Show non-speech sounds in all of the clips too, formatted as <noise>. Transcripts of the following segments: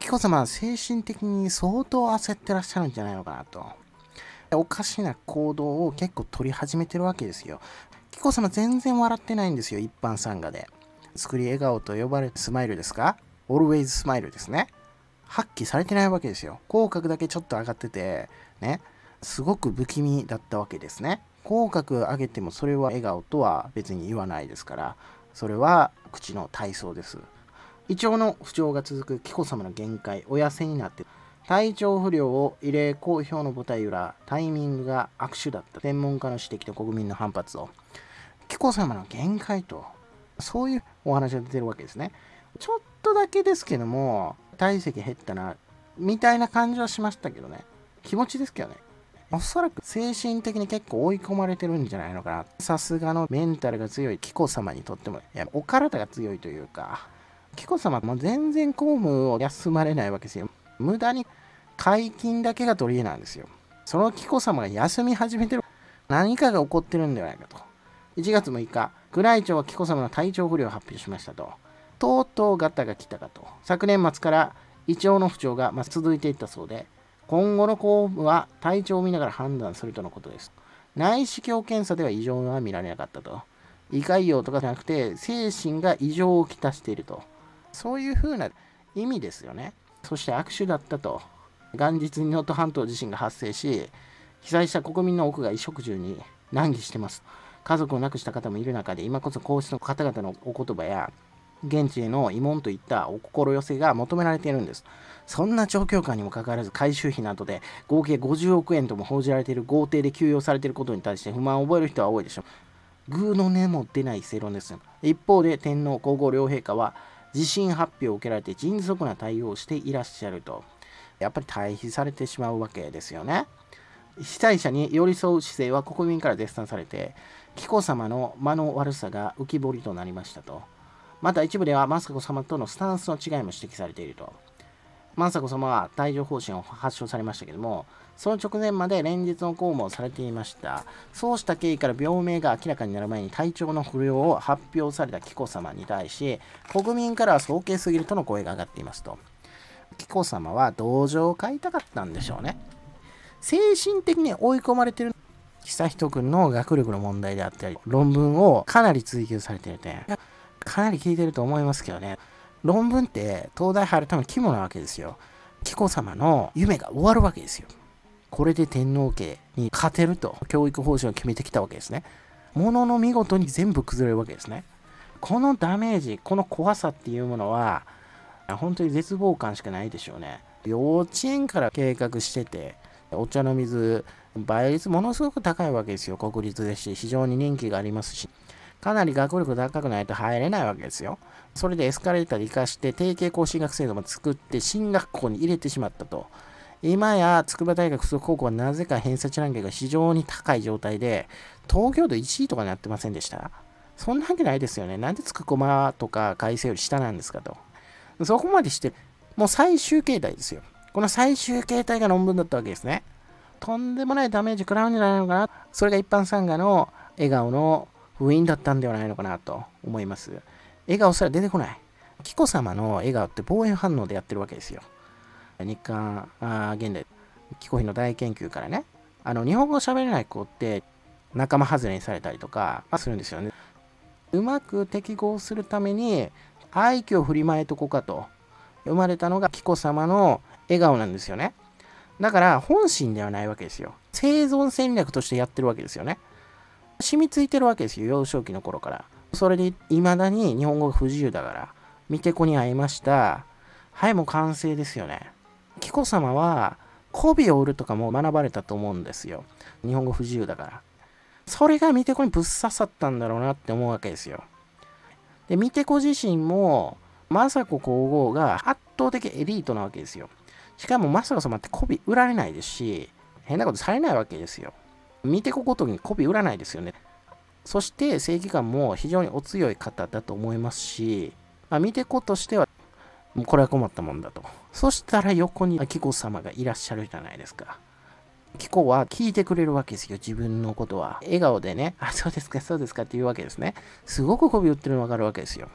紀子様精神的に相当焦ってらっしゃるんじゃないのかなと。おかしな行動を結構取り始めてるわけですよ。紀子様全然笑ってないんですよ、一般参賀で。作り笑顔と呼ばれるスマイルですか ?always スマイルですね。発揮されてないわけですよ。口角だけちょっと上がってて、ね、すごく不気味だったわけですね。口角上げてもそれは笑顔とは別に言わないですからそれは口の体操です胃腸の不調が続く紀子様の限界お痩せになって体調不良を異例公表の舞台裏タイミングが悪手だった専門家の指摘と国民の反発を紀子様の限界とそういうお話が出てるわけですねちょっとだけですけども体積減ったなみたいな感じはしましたけどね気持ちですけどねおそらく精神的に結構追い込まれてるんじゃないのかな。さすがのメンタルが強い紀子様にとっても、いやお体が強いというか、紀子様も全然公務を休まれないわけですよ。無駄に解禁だけが取り柄なんですよ。その紀子様が休み始めてる何かが起こってるんではないかと。1月6日、宮内庁は紀子様の体調不良を発表しましたと。とうとうガタが来たかと。昨年末から胃腸の不調が、続いていったそうで、今後の公務は体調を見ながら判断するとのことです。内視鏡検査では異常は見られなかったと。胃潰瘍とかじゃなくて、精神が異常をきたしていると。そういうふうな意味ですよね。そして握手だったと。元日に能登半島地震が発生し、被災した国民の多くが衣食住に難儀してます。家族を亡くした方もいる中で、今こそ皇室の方々のお言葉や、現地への慰問といったお心寄せが求められているんです。そんな状況下にもかかわらず改修費などで合計50億円とも報じられている豪邸で休養されていることに対して不満を覚える人は多いでしょう。偶の根も出ない正論です。一方で天皇皇后両陛下は地震発表を受けられて迅速な対応をしていらっしゃると。やっぱり退避されてしまうわけですよね。被災者に寄り添う姿勢は国民から絶賛されて、紀子さまの間の悪さが浮き彫りとなりましたと。また一部では雅子さまとのスタンスの違いも指摘されていると。雅子さまは帯状疱疹を発症されましたけども、その直前まで連日の公務をされていました。そうした経緯から病名が明らかになる前に体調の不良を発表された紀子さまに対し、国民からは尊敬すぎるとの声が上がっていますと。紀子さまは同情を買いたかったんでしょうね。精神的に追い込まれてる悠仁君の学力の問題であったり、論文をかなり追求されている点。かなり聞いてると思いますけどね。論文って東大入るための肝なわけですよ。紀子様の夢が終わるわけですよ。これで天皇家に勝てると教育方針を決めてきたわけですね。ものの見事に全部崩れるわけですね。このダメージ、この怖さっていうものは、本当に絶望感しかないでしょうね。幼稚園から計画してて、お茶の水、倍率ものすごく高いわけですよ。国立ですし、非常に人気がありますし。かなり学力高くないと入れないわけですよ。それでエスカレーターで活かして、定型校進学制度も作って、進学校に入れてしまったと。今や筑波大学附属高校はなぜか偏差値ランキングが非常に高い状態で、東京都1位とかになってませんでしたそんなわけないですよね。なんで筑駒とか改正より下なんですかと。そこまでして、もう最終形態ですよ。この最終形態が論文だったわけですね。とんでもないダメージ食らうんじゃないのかな。それが一般参加の笑顔の封印だったんではないのかなと思います。笑顔すら出てこない。紀子様の笑顔って防衛反応でやってるわけですよ。日韓現代、紀子妃の大研究からね、あの日本語喋れない子って仲間外れにされたりとか、するんですよね。うまく適合するために愛嬌を振りまえとこかと生まれたのが紀子様の笑顔なんですよね。だから本心ではないわけですよ。生存戦略としてやってるわけですよね。染みついてるわけですよ、幼少期の頃から。それで、未だに日本語が不自由だから、見て子に会いました。はい、もう完成ですよね。紀子様は、媚びを売るとかも学ばれたと思うんですよ。日本語不自由だから。それが見て子にぶっ刺さったんだろうなって思うわけですよ。で、見て子自身も、政子皇后が圧倒的エリートなわけですよ。しかも政子様って媚び売られないですし、変なことされないわけですよ。見てこごとに媚び売らないですよね。そして正義感も非常にお強い方だと思いますし、まあ、見てことしては、もうこれは困ったもんだと。そしたら横に紀子様がいらっしゃるじゃないですか。紀子は聞いてくれるわけですよ、自分のことは。笑顔でね、あ、そうですか、そうですかっていうわけですね。すごく媚び売ってるの分かるわけですよ。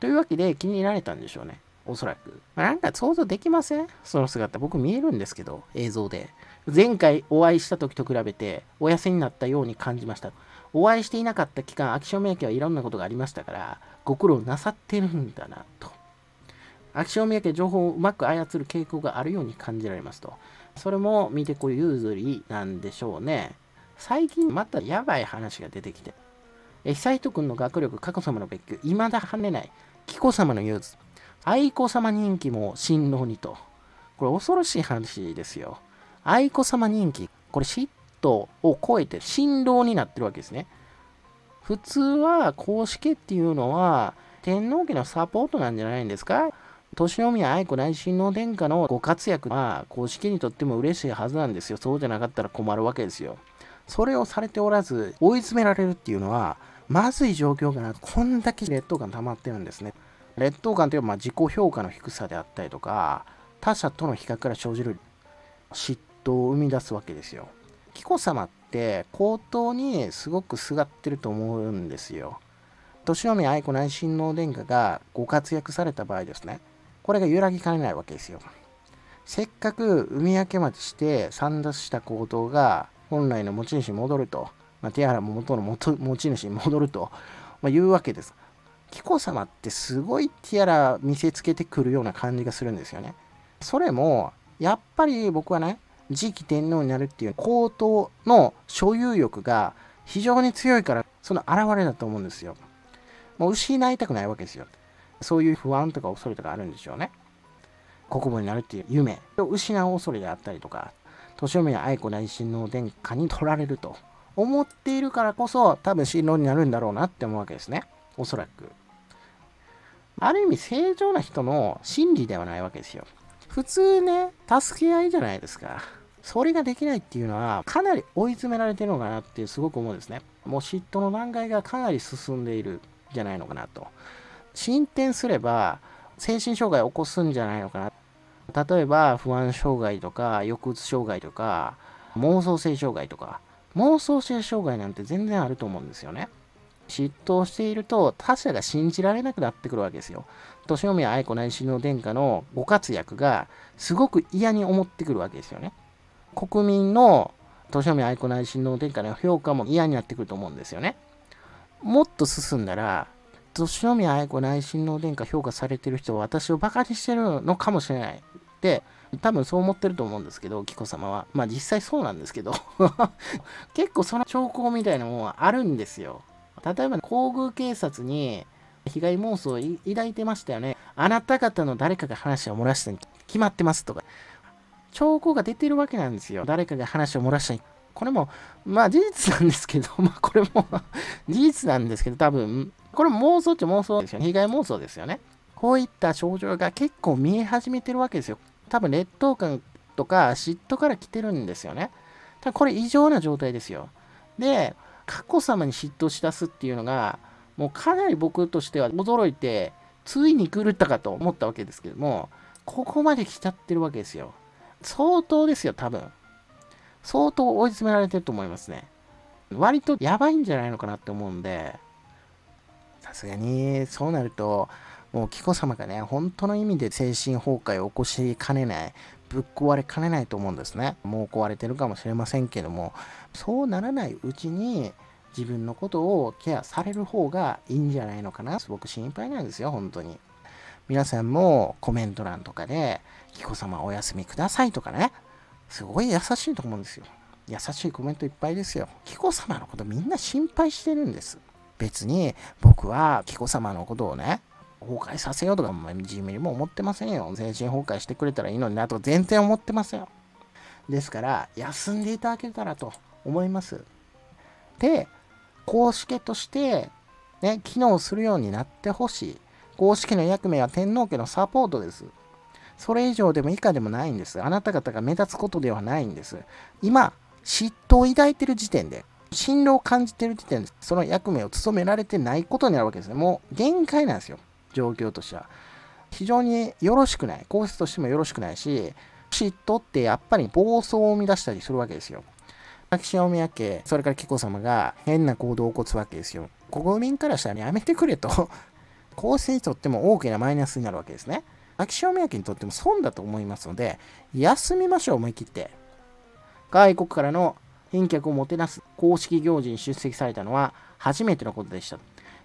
というわけで気に入られたんでしょうね。おそらく。まあ、なんか想像できませんその姿。僕見えるんですけど、映像で。前回お会いした時と比べてお痩せになったように感じました。お会いしていなかった期間、秋汐宮家はいろんなことがありましたから、ご苦労なさってるんだなと。秋汐宮家情報をうまく操る傾向があるように感じられますと。それも見てこ譲りなんでしょうね。最近またやばい話が出てきて。え、久仁君の学力、佳子様の別居、未だ跳ねない。紀子様のユー愛子様人気も新郎にと。これ恐ろしい話ですよ。愛子様人気、これ嫉妬を超えて振動になってるわけですね。普通は公式っていうのは天皇家のサポートなんじゃないんですか年宮愛子内親王殿下のご活躍は公式にとっても嬉しいはずなんですよ。そうじゃなかったら困るわけですよ。それをされておらず追い詰められるっていうのはまずい状況かな。こんだけ劣等感溜まってるんですね。劣等感というのはま自己評価の低さであったりとか他者との比較から生じる嫉動を生み出すわけですよ。紀子様って口頭にすごくすがってると思うんですよ。年宮愛子内親王殿下がご活躍された場合ですね。これが揺らぎかねないわけですよ。せっかく海明け町して散脱した行動が本来の持ち主に戻ると、まあ、手原も元の元持ち主に戻ると、まあ、いうわけです。紀子様ってすごいティアラ見せつけてくるような感じがするんですよね。それもやっぱり僕はね次期天皇になるっていう皇統の所有欲が非常に強いからその表れだと思うんですよ。もう失いたくないわけですよ。そういう不安とか恐れとかあるんでしょうね。国母になるっていう夢を失う恐れであったりとか、年嫁や愛子内親王殿下に取られると思っているからこそ多分親王になるんだろうなって思うわけですね。おそらく。ある意味正常な人の心理ではないわけですよ。普通ね、助け合いじゃないですか。それができないっていうのは、かなり追い詰められてるのかなってすごく思うんですね。もう嫉妬の段階がかなり進んでいるんじゃないのかなと。進展すれば、精神障害を起こすんじゃないのかな。例えば、不安障害とか、抑うつ障害とか、妄想性障害とか、妄想性障害なんて全然あると思うんですよね。嫉妬していると他者が信じられなくなってくるわけですよ。年宮愛子内親王殿下のご活躍がすごく嫌に思ってくるわけですよね。国民の豊臣愛子内親王殿下の評価も嫌になってくると思うんですよね。もっと進んだら、豊臣愛子内親王殿下評価されてる人は私をバカにしてるのかもしれないって多分そう思ってると思うんですけど紀子様はまあ実際そうなんですけど <laughs> 結構その兆候みたいなものはあるんですよ例えば皇宮警察に被害妄想を抱いてましたよねあなた方の誰かが話を漏らしたに決まってますとか兆候が出てるわけなんですよ。誰かが話を漏らしたい。これも、まあ事実なんですけど、<laughs> まあこれも事実なんですけど、多分、これ妄想っちゃ妄想ですよね。被害妄想ですよね。こういった症状が結構見え始めてるわけですよ。多分劣等感とか嫉妬から来てるんですよね。ただこれ異常な状態ですよ。で、佳子さまに嫉妬しだすっていうのが、もうかなり僕としては驚いて、ついに狂ったかと思ったわけですけども、ここまで来ちゃってるわけですよ。相当ですよ、多分。相当追い詰められてると思いますね。割とやばいんじゃないのかなって思うんで、さすがにそうなると、もう紀子様がね、本当の意味で精神崩壊を起こしかねない、ぶっ壊れかねないと思うんですね。もう壊れてるかもしれませんけども、そうならないうちに、自分のことをケアされる方がいいんじゃないのかな。すごく心配なんですよ、本当に。皆さんもコメント欄とかで、紀子様お休みくださいとかね、すごい優しいと思うんですよ。優しいコメントいっぱいですよ。紀子様のことみんな心配してるんです。別に僕は紀子様のことをね、崩壊させようとか、じ味にも思ってませんよ。精神崩壊してくれたらいいのになと全然思ってませんよ。ですから、休んでいただけたらと思います。で、公式として、ね、機能するようになってほしい。公式の役目は天皇家のサポートです。それ以上でも以下でもないんです。あなた方が目立つことではないんです。今、嫉妬を抱いてる時点で、進路を感じてる時点で、その役目を務められてないことになるわけですね。もう限界なんですよ、状況としては。非常によろしくない。皇室としてもよろしくないし、嫉妬ってやっぱり暴走を生み出したりするわけですよ。秋篠宮家、それから紀子様が変な行動を起こすわけですよ。国民からしたらやめてくれと構成にとっても大きなマイナスになるわけですね。秋宮家にとっても損だと思いますので、休みましょう、思い切って。外国からの賓客をもてなす公式行事に出席されたのは初めてのことでした。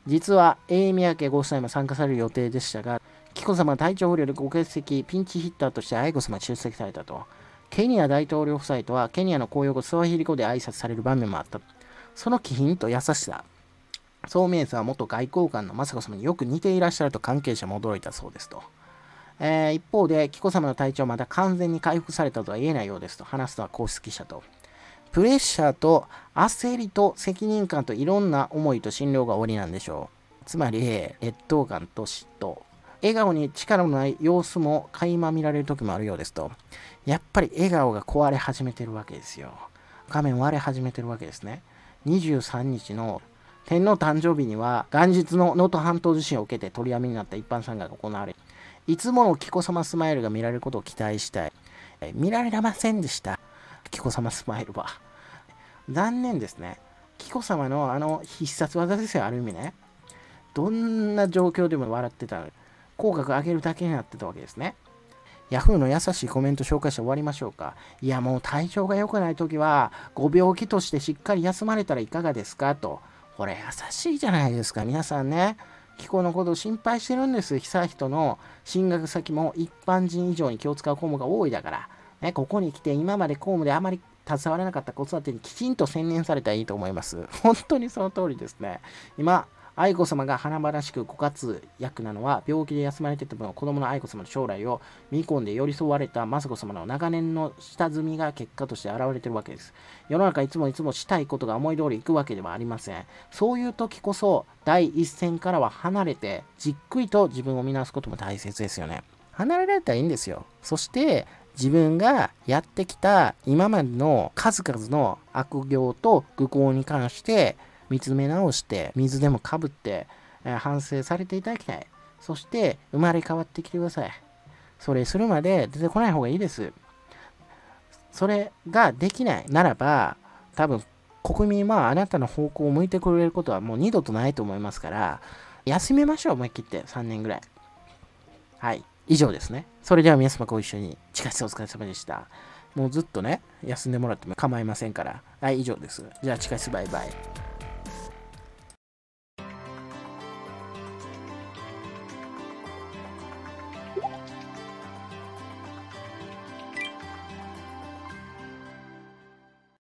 実は、永宮家ご夫妻も参加される予定でしたが、紀子さま体調不良でご欠席、ピンチヒッターとして愛子さま出席されたと。ケニア大統領夫妻とは、ケニアの公用語スワヒリ語で挨拶される場面もあった。その気品と優しさ、聡明さは元外交官の雅子様によく似ていらっしゃると関係者も驚いたそうですと。えー、一方で、紀子様の体調はまだ完全に回復されたとは言えないようですと話すのは公式記者と。プレッシャーと焦りと責任感といろんな思いと診療がおありなんでしょう。つまり、劣等感と嫉妬。笑顔に力のない様子も垣間見られる時もあるようですと。やっぱり笑顔が壊れ始めてるわけですよ。画面割れ始めてるわけですね。23日の天皇誕生日には元日の能登半島地震を受けて取りやめになった一般参賀が行われいつもの紀子さまスマイルが見られることを期待したいえ見られませんでした紀子さまスマイルは残念ですね紀子様のあの必殺技ですよある意味ねどんな状況でも笑ってたのに口角上げるだけになってたわけですねヤフーの優しいコメント紹介して終わりましょうか。いや、もう体調が良くない時は、ご病気としてしっかり休まれたらいかがですかと。これ優しいじゃないですか、皆さんね。気候のことを心配してるんです。悠仁の進学先も一般人以上に気を使う項目が多いだから。ね、ここに来て今まで公務であまり携われなかった子育てにきちんと専念されたらいいと思います。本当にその通りですね。今、愛子さまが華々しく枯渇役なのは、病気で休まれてても子供の愛子さまの将来を見込んで寄り添われた雅子さまの長年の下積みが結果として現れてるわけです。世の中いつもいつもしたいことが思い通りいくわけではありません。そういう時こそ、第一線からは離れて、じっくりと自分を見直すことも大切ですよね。離れられたらいいんですよ。そして、自分がやってきた今までの数々の悪行と愚行に関して見つめ直して、水でもかぶって、えー、反省されていただきたい。そして、生まれ変わってきてください。それするまで出てこない方がいいです。それができないならば、多分、国民はあなたの方向を向いてくれることはもう二度とないと思いますから、休めましょう、思い切って。3年ぐらい。はい。以上ですね。それでは皆様ご一緒に、地下室お疲れ様でした。もうずっとね、休んでもらっても構いませんから。はい、以上です。じゃあ、地下室バイバイ。